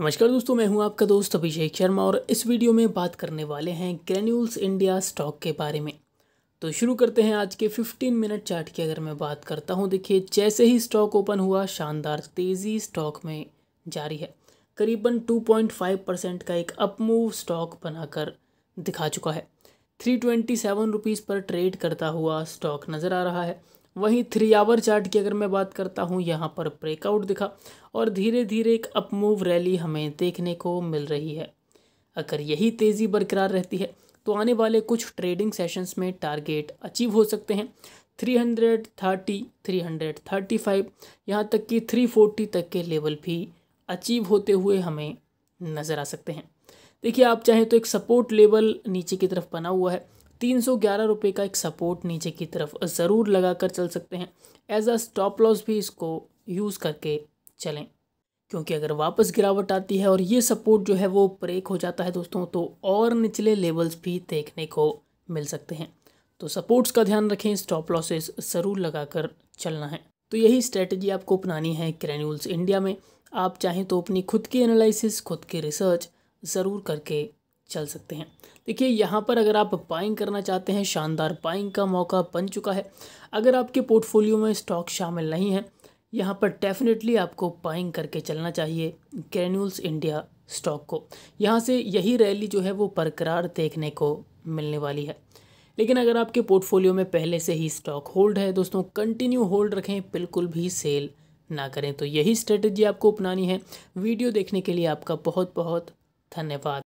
नमस्कार दोस्तों मैं हूं आपका दोस्त अभिषेक शर्मा और इस वीडियो में बात करने वाले हैं ग्रेन्यूल्स इंडिया स्टॉक के बारे में तो शुरू करते हैं आज के 15 मिनट चार्ट की अगर मैं बात करता हूं देखिए जैसे ही स्टॉक ओपन हुआ शानदार तेज़ी स्टॉक में जारी है करीबन 2.5 परसेंट का एक अपमूव स्टॉक बनाकर दिखा चुका है थ्री ट्वेंटी सेवन रुपीज़ पर ट्रेड करता हुआ स्टॉक नज़र आ रहा है वहीं थ्री आवर चार्ट की अगर मैं बात करता हूँ यहाँ पर ब्रेकआउट दिखा और धीरे धीरे एक अपमूव रैली हमें देखने को मिल रही है अगर यही तेज़ी बरकरार रहती है तो आने वाले कुछ ट्रेडिंग सेशंस में टारगेट अचीव हो सकते हैं 330, 335 यहाँ तक कि 340 तक के लेवल भी अचीव होते हुए हमें नज़र आ सकते हैं देखिए आप चाहें तो एक सपोर्ट लेवल नीचे की तरफ बना हुआ है तीन सौ ग्यारह रुपये का एक सपोर्ट नीचे की तरफ ज़रूर लगा कर चल सकते हैं एज अ स्टॉप लॉस भी इसको यूज़ करके चलें क्योंकि अगर वापस गिरावट आती है और ये सपोर्ट जो है वो ब्रेक हो जाता है दोस्तों तो और निचले लेवल्स भी देखने को मिल सकते हैं तो सपोर्ट्स का ध्यान रखें स्टॉप लॉसेस ज़रूर लगा कर चलना है तो यही स्ट्रेटजी आपको अपनानी है ग्रैन्यूल्स इंडिया में आप चाहें तो अपनी खुद की एनालिसिस खुद की रिसर्च ज़रूर करके चल सकते हैं देखिए यहाँ पर अगर आप बाइंग करना चाहते हैं शानदार बाइंग का मौका बन चुका है अगर आपके पोर्टफोलियो में स्टॉक शामिल नहीं है यहाँ पर डेफिनेटली आपको बाइंग करके चलना चाहिए ग्रेन्यूल्स इंडिया स्टॉक को यहाँ से यही रैली जो है वो बरकरार देखने को मिलने वाली है लेकिन अगर आपके पोर्टफोलियो में पहले से ही स्टॉक होल्ड है दोस्तों कंटिन्यू होल्ड रखें बिल्कुल भी सेल ना करें तो यही स्ट्रेटजी आपको अपनानी है वीडियो देखने के लिए आपका बहुत बहुत धन्यवाद